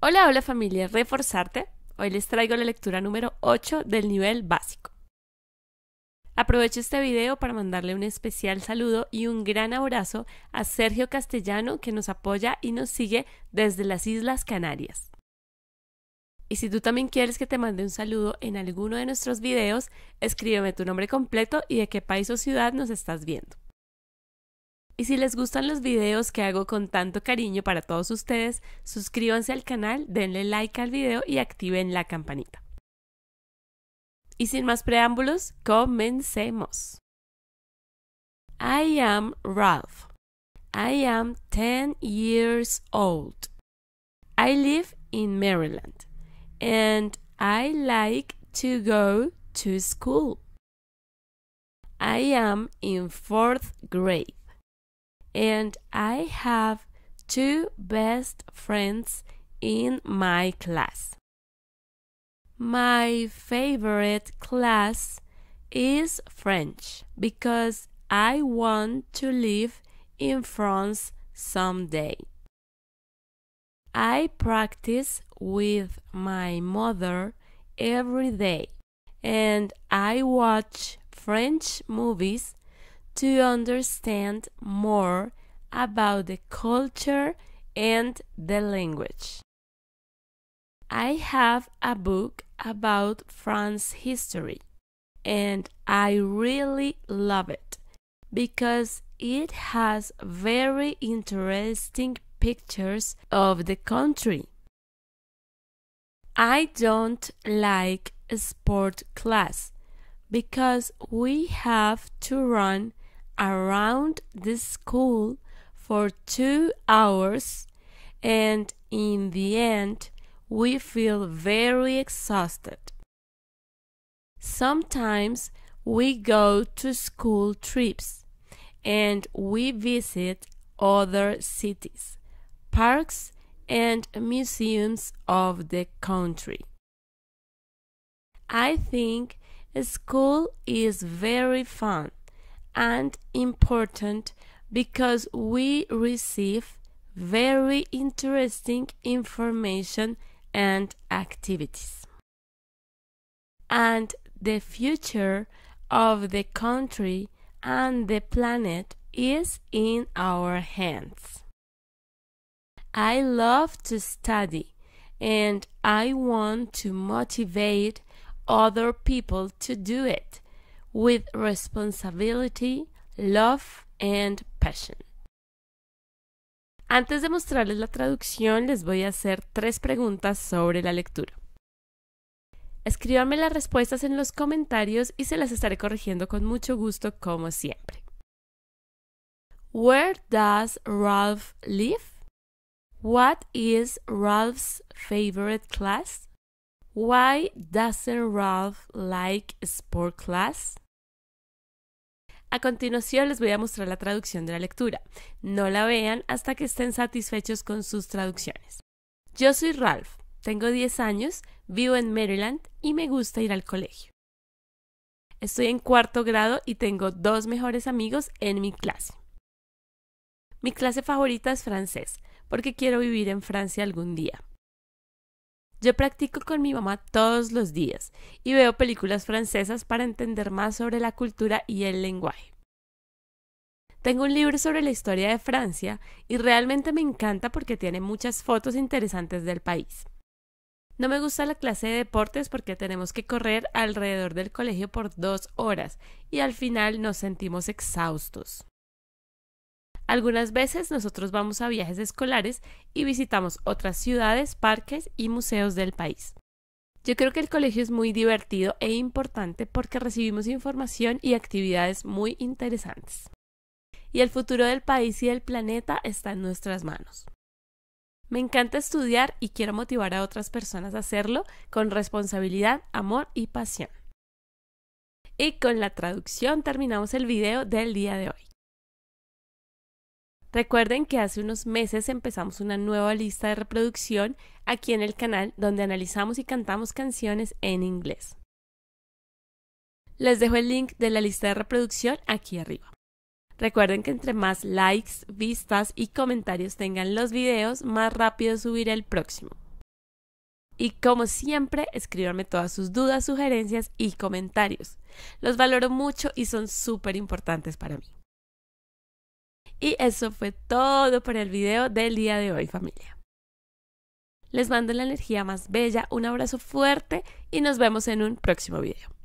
Hola, hola familia, reforzarte. Hoy les traigo la lectura número 8 del nivel básico. Aprovecho este video para mandarle un especial saludo y un gran abrazo a Sergio Castellano que nos apoya y nos sigue desde las Islas Canarias. Y si tú también quieres que te mande un saludo en alguno de nuestros videos, escríbeme tu nombre completo y de qué país o ciudad nos estás viendo. Y si les gustan los videos que hago con tanto cariño para todos ustedes, suscríbanse al canal, denle like al video y activen la campanita. Y sin más preámbulos, comencemos. I am Ralph. I am 10 years old. I live in Maryland and I like to go to school. I am in fourth grade. and I have two best friends in my class. My favorite class is French because I want to live in France someday. I practice with my mother every day and I watch French movies to understand more about the culture and the language. I have a book about France history and I really love it because it has very interesting pictures of the country. I don't like sport class because we have to run around the school for two hours and in the end we feel very exhausted. Sometimes we go to school trips and we visit other cities, parks, and museums of the country. I think school is very fun and important because we receive very interesting information and activities. And the future of the country and the planet is in our hands. I love to study and I want to motivate other people to do it with responsibility, love and passion. Antes de mostrarles la traducción, les voy a hacer tres preguntas sobre la lectura. Escríbanme las respuestas en los comentarios y se las estaré corrigiendo con mucho gusto como siempre. Where does Ralph live? What is Ralph's favorite class? Why doesn't Ralph like sport class? A continuación les voy a mostrar la traducción de la lectura. No la vean hasta que estén satisfechos con sus traducciones. Yo soy Ralph, tengo 10 años, vivo en Maryland y me gusta ir al colegio. Estoy en cuarto grado y tengo dos mejores amigos en mi clase. Mi clase favorita es francés, porque quiero vivir en Francia algún día. Yo practico con mi mamá todos los días y veo películas francesas para entender más sobre la cultura y el lenguaje. Tengo un libro sobre la historia de Francia y realmente me encanta porque tiene muchas fotos interesantes del país. No me gusta la clase de deportes porque tenemos que correr alrededor del colegio por dos horas y al final nos sentimos exhaustos. Algunas veces nosotros vamos a viajes escolares y visitamos otras ciudades, parques y museos del país. Yo creo que el colegio es muy divertido e importante porque recibimos información y actividades muy interesantes. Y el futuro del país y del planeta está en nuestras manos. Me encanta estudiar y quiero motivar a otras personas a hacerlo con responsabilidad, amor y pasión. Y con la traducción terminamos el video del día de hoy. Recuerden que hace unos meses empezamos una nueva lista de reproducción aquí en el canal donde analizamos y cantamos canciones en inglés. Les dejo el link de la lista de reproducción aquí arriba. Recuerden que entre más likes, vistas y comentarios tengan los videos, más rápido subiré el próximo. Y como siempre, escríbanme todas sus dudas, sugerencias y comentarios. Los valoro mucho y son súper importantes para mí. Y eso fue todo para el video del día de hoy familia. Les mando la energía más bella, un abrazo fuerte y nos vemos en un próximo video.